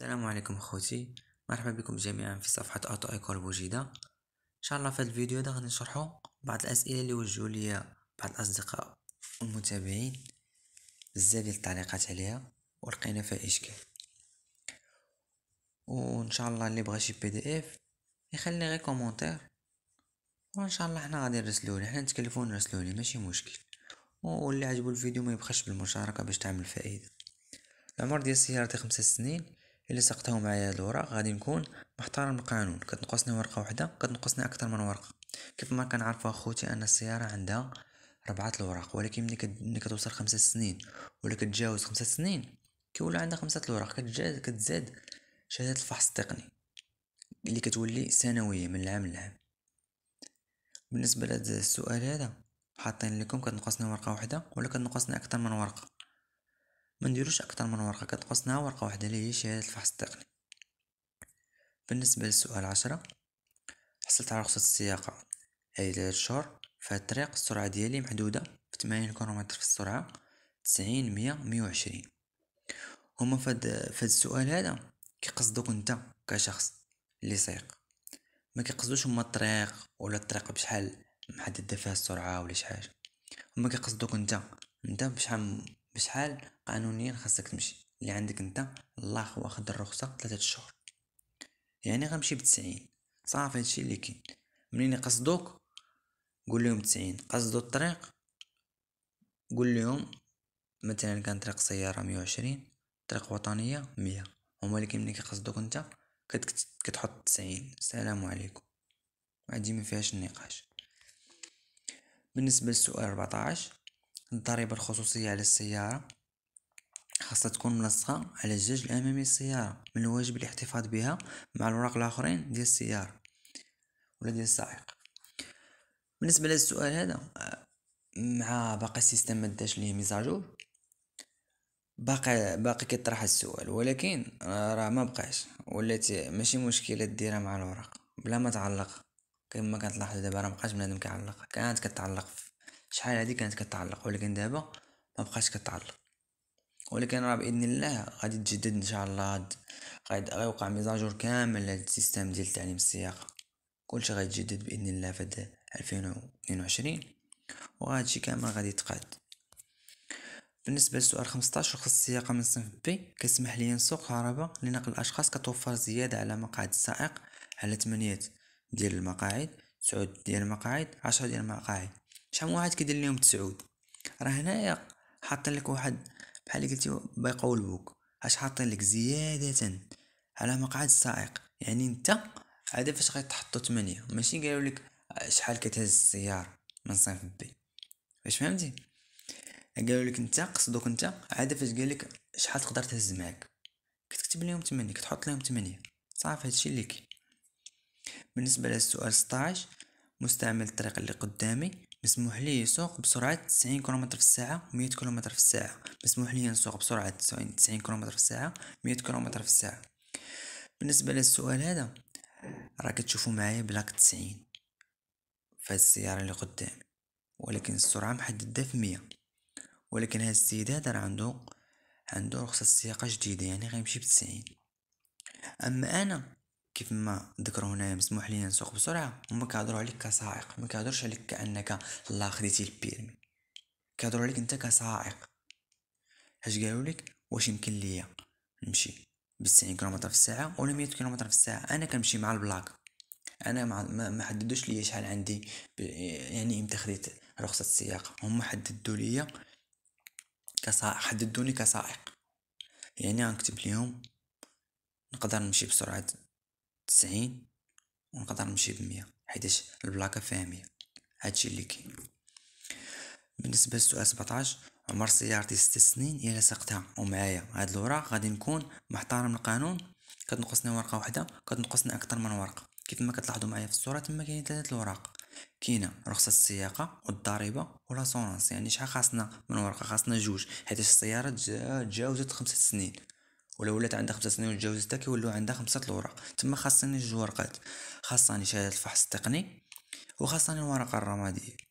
السلام عليكم اخوتي مرحبا بكم جميعا في صفحه اوتو ايكول بوجيدة ان شاء الله في هذا الفيديو ده غادي نشرحو بعض الاسئله اللي وجهوا لي بعض الاصدقاء والمتابعين بزاف ديال التعليقات عليها ولقينا فيها اشكال وان شاء الله اللي بغا شي بي دي اف يخلي غير كومونتير وان شاء الله حنا غادي ليه حنا نتكلفو نرسلو ليه ماشي مشكل واللي عجبو الفيديو ما يبخش بالمشاركه باش تعمل فائده العمر ديال السياره خمسة سنين الا سقطو معايا هاد الوراق غادي نكون محترم القانون كتنقصني ورقه واحده كتنقصني اكثر من ورقه كيف ما كنعرفوا اخوتي ان السياره عندها ربعة الوراق ولكن ملي كتوصل خمسة سنين ولا كتجاوز خمسة سنين كيولي عندها خمسة الوراق كتجاز كتزاد شهادة الفحص التقني اللي كتولي سنوية من العام للعام بالنسبة لهذا السؤال هذا حاطين لكم كتنقصنا ورقة واحدة ولا كتنقصنا أكثر من ورقة ما نديروش اكثر من ورقه كتقصنا ورقه واحده اللي هي شهاده الفحص التقني بالنسبه للسؤال عشرة حصلت على رخصه السياقه اي 3 شهور فهاد الطريق السرعه ديالي محدوده في 80 كيلومتر في السرعه 90 100 120 هما فهاد فهاد السؤال هذا كيقصدوك انت كشخص اللي سايق ما كيقصدوش هما الطريق ولا الطريق بشحال محدده فيها السرعه ولا شي حاجه هما كيقصدوك انت انت بشحال بشحال قانونيا خاصك تمشي اللي عندك انت الله واخد الرخصه ثلاثة شهور يعني غنمشي ب 90 صافي هادشي اللي كاين منين يقصدوك قول لهم 90 قصدوا الطريق قول لهم مثلا كان طريق سياره 120 طريق وطنيه 100 هما اللي كاين ملي كيقصدوك انت كتحط 90 السلام عليكم هادي ما فيهاش النقاش بالنسبه للسؤال 14 الضريبة الخصوصية على السيارة خاصها تكون ملصقة على الجاج الأمامي e للسيارة من الواجب الاحتفاظ بها مع الأوراق الآخرين ديال السيارة ولا ديال السائق بالنسبة لهذا السؤال هذا مع باقي السيستم مداش ليه ميزاجور باقي باقي كيطرح السؤال ولكن راه ما بقاش ولات ماشي مشكله ديرها مع الورق بلا ما تعلق كما كتلاحظوا دابا راه مابقاش بنادم كيعلق كانت كتعلق في شحال هذه كانت كتعلق ولكن دابا ما بقاش كتعلق ولكن راه باذن الله غادي تجدد ان شاء الله غادي غيوقع ميزاجور كامل لهذا السيستم ديال تعليم السياقه كلشي غادي يتجدد باذن الله في 2022 وهذا الشيء كامل غادي يتقاد بالنسبه للسؤال 15 رخص السياقه من صنف بي كتسمح لي نسوق عربة لنقل الاشخاص كتوفر زياده على مقعد السائق على 8 ديال المقاعد 9 ديال المقاعد 10 ديال المقاعد شحال واحد كيدير ليهم تسعود راه هنايا حاطين لك واحد بحال اللي قلتي بوك اش حاطين لك زياده على مقعد السائق يعني انت عاد فاش غيتحطو 8 ماشي قالوا لك شحال كتهز السياره من صنف بي واش فهمتي قالوا لك انت قصدوك انت عاد فاش قال لك شحال تقدر تهز معاك كتكتب لهم 8 كتحط لهم 8 صافي هادشي اللي كاين بالنسبه للسؤال 16 مستعمل الطريق اللي قدامي مسموح لي يسوق بسرعة 90 كم في الساعة 100 كم في الساعة مسموح لي نسوق بسرعة 90 كم في الساعة 100 كم في الساعة بالنسبة للسؤال هذا راه كتشوفوا معايا بلاك 90 في السيارة اللي قدامي ولكن السرعة محددة في 100 ولكن هذا السيد هذا راه عنده عنده رخصة سياقة جديدة يعني غيمشي بتسعين أما أنا كيف ما ذكروا هنا مسموح لينا نسوق بسرعه هما كيهضروا عليك كسائق ما كيهضروش عليك كانك الله خديتي البيرمي كيهضروا عليك انت كسائق اش قالوا لك واش يمكن ليا نمشي ب 90 كيلومتر في الساعه ولا 100 كيلومتر في الساعه انا كنمشي مع البلاك انا ما ما حددوش ليا شحال عندي يعني امتى خديت رخصه السياقه هما حددوا ليا كسائق حددوني كسائق يعني غنكتب ليهم نقدر نمشي بسرعه تسعين ونقدر نمشي بمية حيتاش البلاكة فيها مية هادشي اللي كاين بالنسبة لسؤال سبعتاش عمر سيارتي ست سنين إلا سقتها ومعايا هاد الوراق غادي نكون محترم القانون كتنقصني ورقة واحدة كتنقصني أكثر من ورقة كيف ما كتلاحظوا معايا في الصورة تما كاين ثلاثة الوراق كاينه رخصه السياقه والضريبه ولاسونس يعني شحال خاصنا من ورقه خاصنا جوج حيت السياره تجاوزت خمسة سنين ولا ولات عندها خمسة سنين وتجاوزتها كيولو عندها خمسة الوراق تما خاصني جوج ورقات خاصني شهاده الفحص التقني وخاصني الورقه الرماديه